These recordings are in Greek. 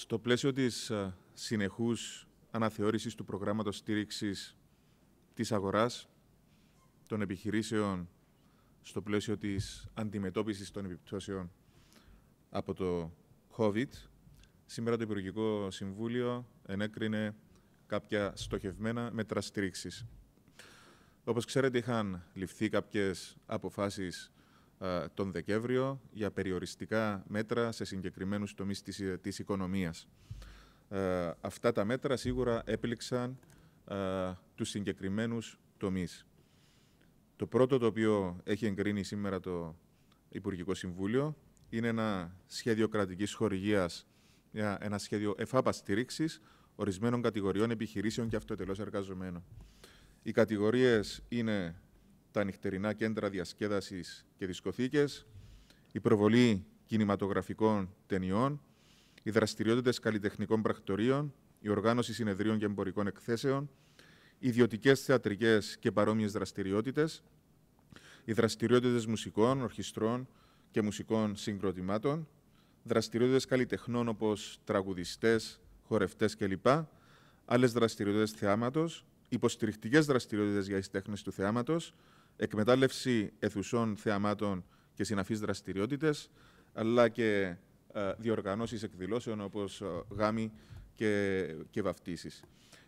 Στο πλαίσιο της ε, συνεχούς αναθεώρησης του προγράμματος στήριξης της αγοράς, των επιχειρήσεων στο πλαίσιο της αντιμετώπισης των επιπτώσεων από το COVID, σήμερα το Υπουργικό Συμβούλιο ενέκρινε κάποια στοχευμένα μέτρα στήριξης. Όπως ξέρετε, είχαν ληφθεί κάποιες αποφάσεις ε, τον Δεκέμβριο για περιοριστικά μέτρα σε συγκεκριμένους τομείς της, ε, της οικονομίας. Ε, αυτά τα μέτρα σίγουρα έπληξαν ε, τους συγκεκριμένους τομείς. Το πρώτο το οποίο έχει εγκρίνει σήμερα το Υπουργικό Συμβούλιο είναι ένα σχέδιο κρατικής χορηγίας, ένα σχέδιο εφάπας στήριξης ορισμένων κατηγοριών επιχειρήσεων και αυτοτελώς εργαζομένων. Οι κατηγορίες είναι τα νυχτερινά κέντρα διασκέδασης και δισκοθήκες, η προβολή κινηματογραφικών ταινιών, οι δραστηριότητες καλλιτεχνικών πρακτορείων, η οργάνωση συνεδρίων και εμπορικών εκθέσεων, ιδιωτικές θεατρικές και παρόμοιες δραστηριότητες, οι δραστηριότητες μουσικών, ορχιστρών και μουσικών συγκροτημάτων, δραστηριότητες καλλιτεχνών όπως τραγουδιστές, χορευτές κλπ., άλλες δραστηριότητες θεάματος, υποστηρικτικές δραστηριότητες για τι του θεάματος, εκμετάλλευση αιθουσών, θεαμάτων και συναφείς δραστηριότητες, αλλά και διοργανώσει διοργανώσεις εκδηλώσεων όπως ε, γάμοι και, και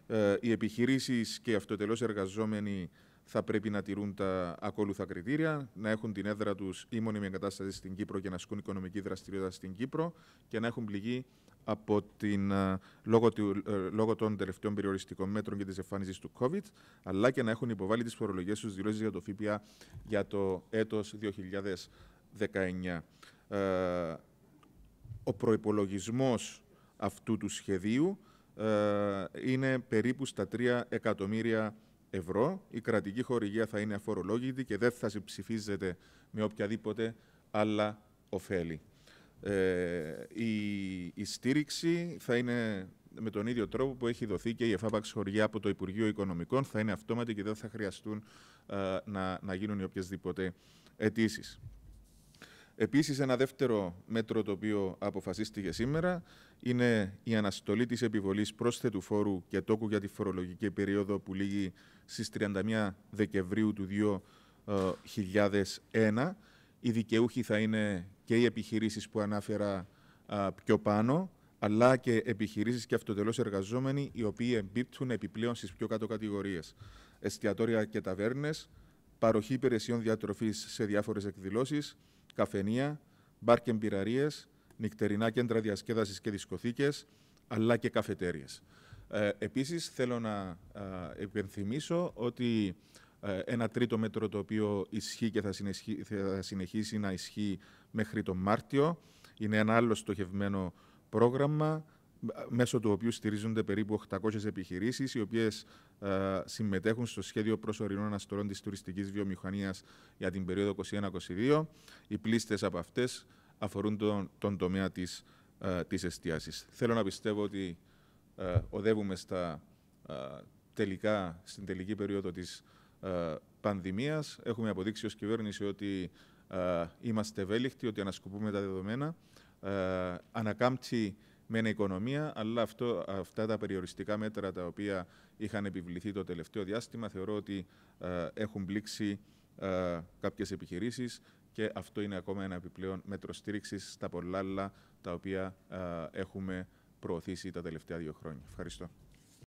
ε, οι επιχειρήσεις και οι αυτοτελώς εργαζόμενοι θα πρέπει να τηρούν τα ακόλουθα κριτήρια, να έχουν την έδρα τους ή μόνιμη εγκατάσταση στην Κύπρο και να ασκούν οικονομική δραστηριότητα στην Κύπρο και να έχουν πληγεί από την, ε, λόγω, του, ε, λόγω των τελευταίων περιοριστικών μέτρων και της εμφάνισης του COVID, αλλά και να έχουν υποβάλει τις φορολογικέ τους δηλώσεις για το ΦΠΑ για το έτος 2019. Ε, ο προπολογισμό αυτού του σχεδίου είναι περίπου στα 3 εκατομμύρια ευρώ ευρώ. Η κρατική χορηγία θα είναι αφορολόγητη και δεν θα συμψηφίζεται με οποιαδήποτε άλλα ωφέλη. Ε, η, η στήριξη θα είναι με τον ίδιο τρόπο που έχει δοθεί και η ΕΦΑΠΑΞ χορηγία από το Υπουργείο Οικονομικών. Θα είναι αυτόματη και δεν θα χρειαστούν ε, να, να γίνουν οι οποιασδήποτε αιτήσεις. Επίσης, ένα δεύτερο μέτρο το οποίο αποφασίστηκε σήμερα είναι η αναστολή της επιβολής πρόσθετου φόρου και τόκου για τη φορολογική περίοδο που λήγει στις 31 Δεκεμβρίου του 2001. Ε, οι δικαιούχοι θα είναι και οι επιχειρήσεις που ανάφερα πιο πάνω, αλλά και επιχειρήσεις και αυτοτελώς εργαζόμενοι, οι οποίοι εμπίπτουν επιπλέον στις πιο κάτω κατηγορίες. Εστιατόρια και ταβέρνες, παροχή υπηρεσιών διατροφής σε διάφορες εκδηλώσεις, καφενεία, μπαρ και μπειραρίε, νυχτερινά κέντρα διασκέδασης και δισκοθήκες, αλλά και καφετέριες. Ε, επίσης, θέλω να ε, ότι ένα τρίτο μέτρο το οποίο ισχύει και θα, θα συνεχίσει να ισχύει μέχρι τον Μάρτιο. Είναι ένα άλλο στοχευμένο πρόγραμμα μέσω του οποίου στηρίζονται περίπου 800 επιχειρήσεις, οι οποίες ε, συμμετέχουν στο σχέδιο προσωρινών αναστολών της τουριστικής βιομηχανίας για την περίοδο 2021-2022. Οι πλήστες από αυτές αφορούν τον, τομέα της ε, Θέλω να πιστεύω ότι ε, οδεύουμε στα, ε, τελικά, στην τελική περίοδο της πανδημίας. Έχουμε αποδείξει ως κυβέρνηση ότι είμαστε ευέλικτοι, ότι ανασκοπούμε τα δεδομένα. ανακάμψει με μεν οικονομία, αλλά αυτά τα περιοριστικά μέτρα τα οποία είχαν επιβληθεί το τελευταίο διάστημα θεωρώ ότι ε, έχουν πλήξει ε, κάποιες επιχειρήσεις και αυτό είναι ακόμα ένα επιπλέον μέτρο στήριξης στα πολλά άλλα τα οποία ε, έχουμε προωθήσει τα τελευταία δύο χρόνια. Ευχαριστώ.